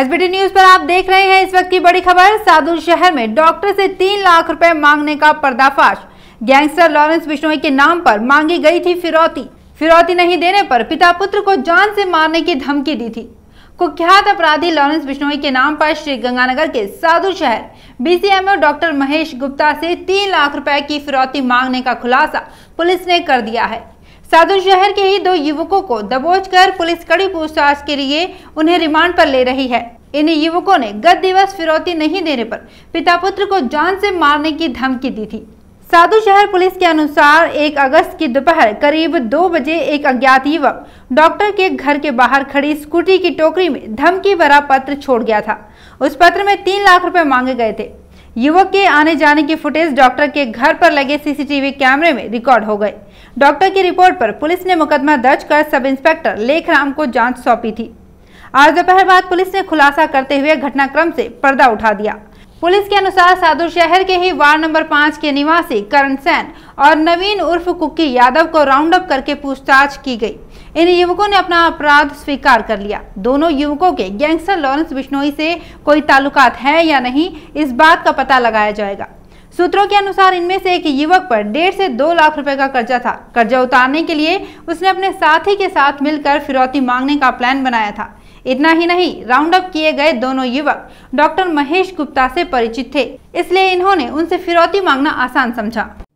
SBT news पर आप देख रहे हैं इस वक्त की बड़ी खबर साधु शहर में डॉक्टर से तीन लाख रुपए मांगने का पर्दाफाश गैंगस्टर लॉरेंस बिश्नोई के नाम पर मांगी गई थी फिरौती फिरौती नहीं देने पर पिता पुत्र को जान से मारने की धमकी दी थी कुख्यात अपराधी लॉरेंस बिश्नोई के नाम पर श्री गंगानगर के साधु शहर बीसीएमओ डॉक्टर महेश गुप्ता से तीन लाख रुपए की फिरौती मांगने का खुलासा पुलिस ने कर दिया है साधु शहर के ही दो युवकों को दबोचकर पुलिस कड़ी पूछताछ के लिए उन्हें रिमांड पर ले रही है इन युवकों ने गत दिवस फिरौती नहीं देने पर पिता पुत्र को जान से मारने की धमकी दी थी साधु शहर पुलिस के अनुसार 1 अगस्त की दोपहर करीब 2 बजे एक अज्ञात युवक डॉक्टर के घर के बाहर खड़ी स्कूटी की टोकरी में धमकी भरा पत्र छोड़ गया था उस पत्र में तीन लाख रुपए मांगे गए थे युवक के आने जाने की फुटेज डॉक्टर के घर पर लगे सीसीटीवी कैमरे में रिकॉर्ड हो गए डॉक्टर की रिपोर्ट पर पुलिस ने मुकदमा दर्ज कर सब इंस्पेक्टर लेखराम को जांच सौंपी थी आज दोपहर बाद पुलिस ने खुलासा करते हुए घटनाक्रम से पर्दा उठा दिया पुलिस के अनुसार साधु शहर के ही वार्ड नंबर पाँच के निवासी करण सैन और नवीन उर्फ कुकी यादव को राउंड अप करके पूछताछ की गई इन युवकों ने अपना अपराध स्वीकार कर लिया दोनों युवकों के गैंगस्टर लॉरेंस बिश्नोई से कोई ताल्लुकात है या नहीं इस बात का पता लगाया जाएगा सूत्रों के अनुसार इनमें से एक युवक पर डेढ़ से दो लाख रुपए का कर्जा था कर्जा उतारने के लिए उसने अपने साथी के साथ मिलकर फिरौती मांगने का प्लान बनाया था इतना ही नहीं राउंड अप किए गए दोनों युवक डॉक्टर महेश गुप्ता से परिचित थे इसलिए इन्होंने उनसे फिरौती मांगना आसान समझा